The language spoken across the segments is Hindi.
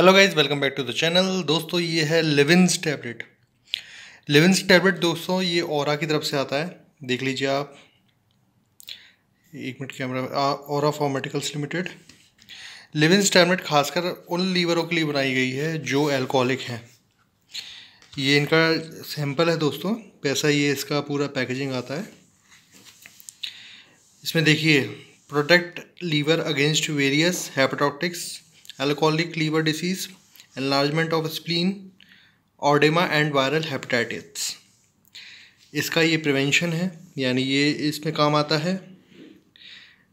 hello guys welcome back to the channel दोस्तों ये है लिविंस टैबलेट लिविंस टैबलेट दोस्तों ये और की तरफ से आता है देख लीजिए आप एक मिनट कैमरा और फार्मेटिकल्स लिमिटेड लिविंस टैबलेट खासकर उन लीवरों के लिए बनाई गई है जो एल्कोहलिक हैं ये इनका सैम्पल है दोस्तों पैसा ये इसका पूरा पैकेजिंग आता है इसमें देखिए protect liver against various hepatotoxics alcoholic liver disease enlargement of spleen oedema and viral hepatitis इसका ये प्रिवेंशन है यानी ये इसमें काम आता है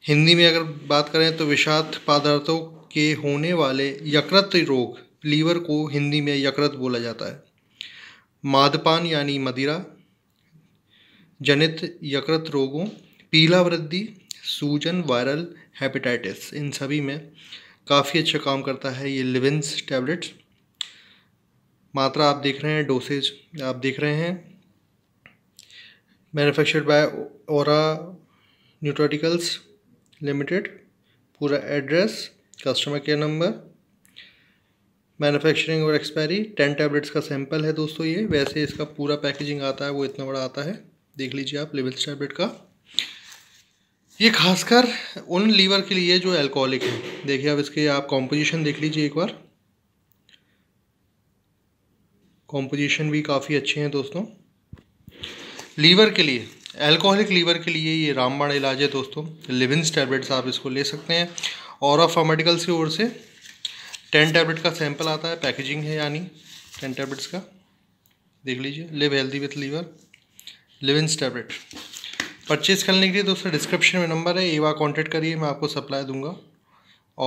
हिंदी में अगर बात करें तो विषात पदार्थों के होने वाले यकृत रोग लीवर को हिंदी में यकृत बोला जाता है मादपान यानी मदिरा जनित यकृत रोगों पीला वृद्धि सूजन वायरल हेपेटाइटिस इन सभी में काफ़ी अच्छा काम करता है ये लिविन्स टैबलेट्स मात्रा आप देख रहे हैं डोसेज आप देख रहे हैं मैन्युफैक्चर्ड बाय और न्यूट्राटिकल्स लिमिटेड पूरा address customer care number manufacturing और एक्सपायरी टेन टैबलेट्स का सैंपल है दोस्तों ये वैसे इसका पूरा पैकेजिंग आता है वो इतना बड़ा आता है देख लीजिए आप लेवल्स टैबलेट का ये खासकर उन लीवर के लिए जो एल्कोहलिक है देखिए अब इसके आप कॉम्पोजिशन देख लीजिए एक बार कॉम्पोजिशन भी काफ़ी अच्छे हैं दोस्तों लीवर के लिए एल्कोहलिक लीवर के लिए ये रामबाण इलाज है दोस्तों लिविंस टैबलेट्स आप इसको ले सकते हैं और ऑफ की ओर से टेन टैबलेट का सैंपल आता है पैकेजिंग है यानी टेन टैबलेट्स का देख लीजिए लिव हेल्दी विथ लीवर लिविंस टैबलेट परचेज़ करने के लिए दोस्तों डिस्क्रिप्शन में नंबर है एवा कॉन्टेक्ट करिए मैं आपको सप्लाई दूंगा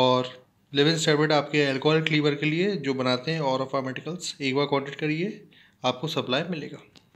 और लेवन टैबलेट आपके एल्कोहल क्लीवर के लिए जो बनाते हैं और ऑफार्मेटिकल्स एक बार कॉन्टेक्ट करिए आपको सप्लाई मिलेगा